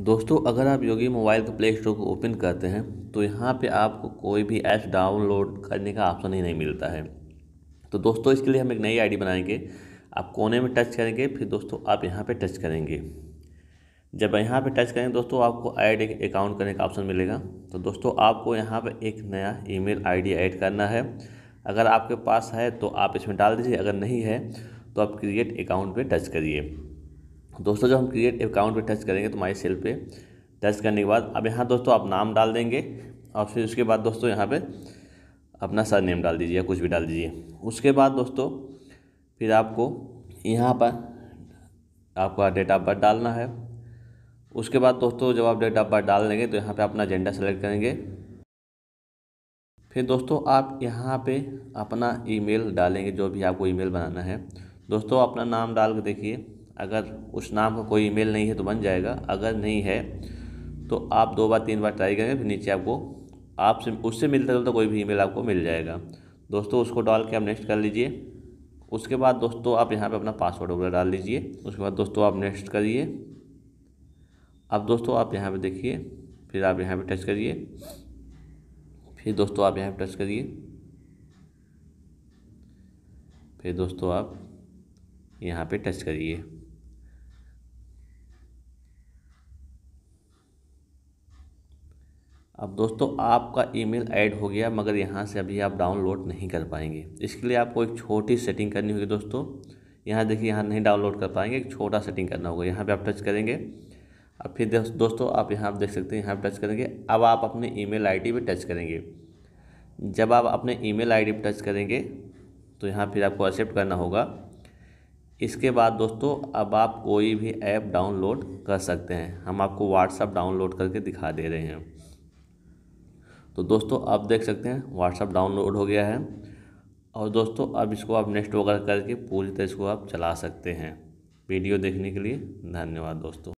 दोस्तों अगर आप योगी मोबाइल के प्ले स्टोर को ओपन करते हैं तो यहाँ पे आपको कोई भी ऐप डाउनलोड करने का ऑप्शन ही नहीं मिलता है तो दोस्तों इसके लिए हम एक नई आईडी बनाएंगे आप कोने में टच करेंगे फिर दोस्तों आप यहाँ पे टच करेंगे जब यहाँ पे टच करेंगे दोस्तों आपको ऐड एक अकाउंट करने का ऑप्शन मिलेगा तो दोस्तों आपको यहाँ पर एक नया ई मेल ऐड करना है अगर आपके पास है तो आप इसमें डाल दीजिए अगर नहीं है तो आप क्रिएट अकाउंट पर टच करिए दोस्तों जब हम क्रिएट अकाउंट पे टच करेंगे तो माई सेल पे टच करने के बाद अब यहाँ दोस्तों आप नाम डाल देंगे और फिर उसके बाद दोस्तों यहाँ पे अपना सर नेम डाल दीजिए या कुछ भी डाल दीजिए उसके बाद दोस्तों फिर आपको यहाँ पर आपका डेट ऑफ बर्थ डालना है उसके बाद दोस्तों जब आप डेट ऑफ बर्थ डाल देंगे तो यहाँ पे अपना एजेंडा सेलेक्ट करेंगे फिर दोस्तों आप यहाँ पे अपना ईमेल डालेंगे जो भी आपको ईमेल बनाना है दोस्तों अपना नाम डाल के देखिए अगर उस नाम का कोई ईमेल नहीं है तो बन जाएगा अगर नहीं है तो आप दो बार तीन बार ट्राई करेंगे फिर नीचे आपको आपसे उससे मिलता जुलता कोई भी ईमेल आपको मिल जाएगा दोस्तों उसको डाल के आप नेक्स्ट कर लीजिए उसके बाद दोस्तों आप यहाँ पे अपना पासवर्ड वगैरह डाल लीजिए उसके बाद दोस्तों आप नेक्स्ट करिए अब दोस्तों आप यहाँ पे देखिए फिर आप यहाँ पे टच करिए फिर दोस्तों आप यहाँ पे टच करिए फिर दोस्तों आप यहाँ पे टच करिए अब दोस्तों आपका ईमेल ऐड हो गया मगर यहाँ से अभी आप डाउनलोड नहीं कर पाएंगे इसके लिए आपको एक छोटी सेटिंग करनी होगी दोस्तों यहाँ देखिए यहाँ नहीं डाउनलोड कर पाएंगे एक छोटा सेटिंग करना होगा यहाँ पे आप टच करेंगे अब फिर दोस्तों आप यहाँ देख सकते हैं यहाँ टच करेंगे अब आप अपने ईमेल आईडी पे टच करेंगे जब आप अपने ईमेल आईडी पे टच करेंगे तो यहाँ फिर आपको एक्सेप्ट करना होगा इसके बाद दोस्तों अब आप कोई भी ऐप डाउनलोड कर सकते हैं हम आपको व्हाट्सअप डाउनलोड करके दिखा दे रहे हैं तो दोस्तों आप देख सकते हैं व्हाट्सअप डाउनलोड हो गया है और दोस्तों अब इसको आप नेक्स्ट वगैरह करके पूरी तरह इसको आप चला सकते हैं वीडियो देखने के लिए धन्यवाद दोस्तों